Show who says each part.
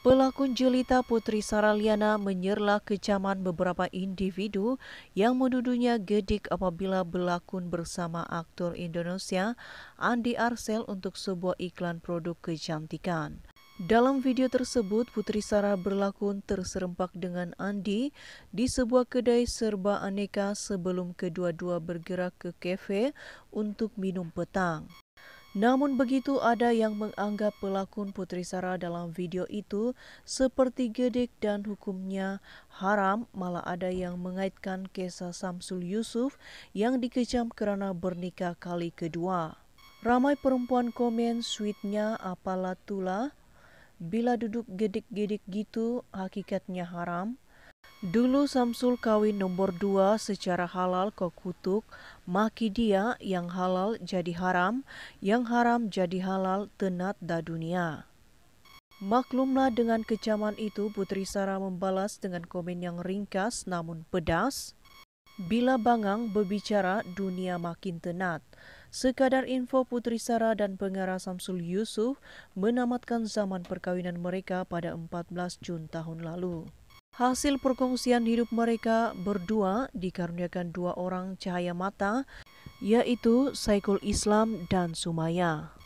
Speaker 1: Pelakon Julita Putri Saraliana menyerlah kecaman beberapa individu yang menuduhnya gedik apabila berlakon bersama aktor Indonesia Andi Arsel untuk sebuah iklan produk kecantikan. Dalam video tersebut, Putri Sarah berlakon terserempak dengan Andi di sebuah kedai serba aneka sebelum kedua-dua bergerak ke kafe untuk minum petang. Namun begitu ada yang menganggap pelakon Putri Sarah dalam video itu seperti gedek dan hukumnya haram, malah ada yang mengaitkan kisah Samsul Yusuf yang dikecam karena bernikah kali kedua. Ramai perempuan komen sweetnya apalah tula, bila duduk gedek-gedek gitu hakikatnya haram, Dulu Samsul kawin nomor dua secara halal ke kutuk, maki dia yang halal jadi haram, yang haram jadi halal tenat da dunia. Maklumlah dengan kecaman itu Putri Sara membalas dengan komen yang ringkas namun pedas. Bila Bangang berbicara dunia makin tenat. Sekadar info Putri Sara dan pengarah Samsul Yusuf menamatkan zaman perkawinan mereka pada 14 Jun tahun lalu. Hasil perkongsian hidup mereka berdua dikaruniakan dua orang cahaya mata, yaitu Saikul Islam dan
Speaker 2: Sumaya.